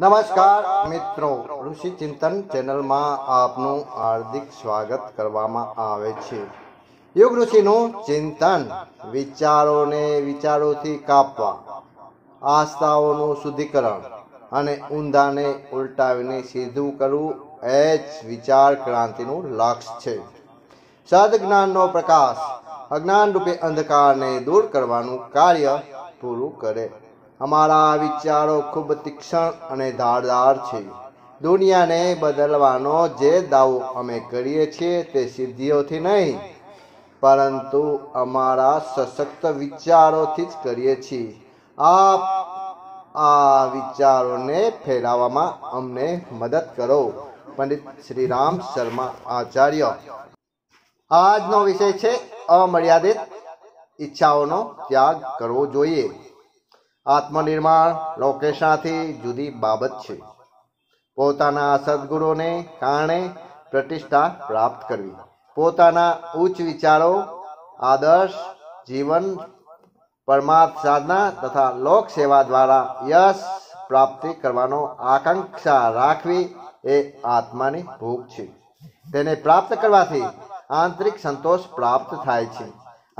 નમસ્કાર મિત્રો ઋષિ ચિંતન ચેનલમાં આપનું હાર્દિક સ્વાગત કરવામાં આવે છે યોગ ઋષિનું ચિંતન વિચારોને વિચારોથી કાપવા આસ્થાઓનું શુદ્ધિકરણ અને ઊંધાને ઉલટાવીને સીધું કરવું એ જ વિચાર ક્રાંતિનું લક્ષ્ય છે સદજ્ઞાનનો પ્રકાશ અજ્ઞાન રૂપે અંધકારને દૂર કરવાનું કાર્ય પૂરું કરે અમારા વિચારો ખૂબ તીક્ષ્ણ અને ધારદાર છે દુનિયાને બદલવાનો જે દાવો અમે કરીએ છીએ તે સિદ્ધિઓથી નહીં પરંતુ અમારા સશક્ત વિચારોથી જ કરીએ છીએ આપ આ વિચારોને ફેલાવવામાં અમને મદદ કરો પંડિત રામ શર્મા આચાર્ય આજનો વિષય છે અમર્યાદિત ઈચ્છાઓનો ત્યાગ કરવો જોઈએ આત્મનિર્માણ લોકેશાથી જુદી બાબત છે પોતાના સદગુરુને કારણે પ્રતિષ્ઠા પ્રાપ્ત કરવી પોતાના ઉચ્ચ વિચારો આદર્શ જીવન પરમાર્થ સાધના તથા લોક સેવા દ્વારા યશ પ્રાપ્તિ કરવાનો આકાંક્ષા રાખવી એ આત્માની ભૂખ છે તેને પ્રાપ્ત કરવાથી આંતરિક સંતોષ પ્રાપ્ત થાય છે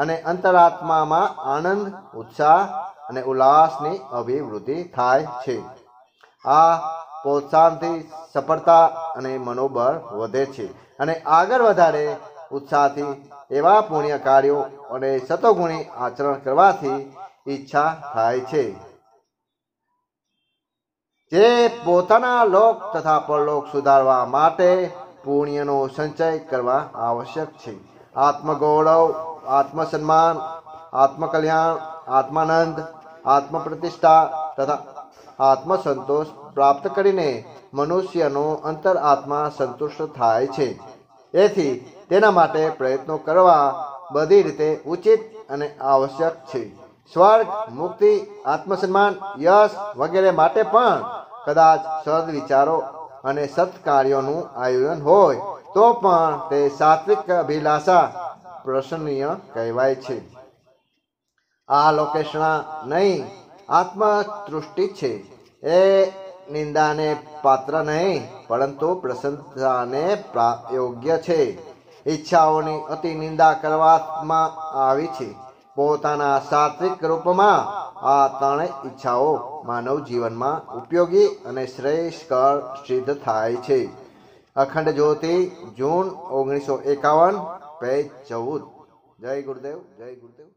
અને અંતરાત્મામાં આનંદ ઉત્સાહ અને ઉલ્લાસની અભિવૃદ્ધિ થાય છે આ પ્રોત્સાહનથી સફળતા અને મનોબળ વધે છે અને આગળ વધારે ઉત્સાહથી એવા પુણ્ય કાર્યો અને સતોગુણી આચરણ કરવાથી ઈચ્છા થાય છે જે પોતાના લોક તથા પરલોક સુધારવા માટે પુણ્યનો સંચય કરવા આવશ્યક છે આત્મગૌરવ આત્મસન્માન આત્મકલ્યાણ આત્માનંદ આત્મપ્રતિષ્ઠા તથા આત્મસંતોષ પ્રાપ્ત કરીને મનુષ્યનો અંતરાત્મા સંતુષ્ટ થાય છે એથી તેના માટે પ્રયત્નો કરવા બધી રીતે ઉચિત અને આવશ્યક છે સ્વર્ગ મુક્તિ આત્મસન્માન યશ વગેરે માટે પણ કદાચ સદ વિચારો અને સત્કાર્યોનું આયોજન હોય તો પણ તે સાત્વિક અભિલાષા પ્રસન્નીય કહેવાય છે આ લોકેશણા નહીં આત્મતુષ્ટિ છે એ નિંદાને પાત્ર નહીં પરંતુ પ્રશંસાને યોગ્ય છે ઈચ્છાઓની અતિ નિંદા કરવામાં આવી છે પોતાના સાત્વિક રૂપમાં આ ત્રણેય ઈચ્છાઓ માનવ જીવનમાં ઉપયોગી અને શ્રેયસ્કર સિદ્ધ થાય છે અખંડ જ્યોતિ જૂન ઓગણીસો એકાવન પેજ ચૌદ જય ગુરુદેવ જય ગુરુદેવ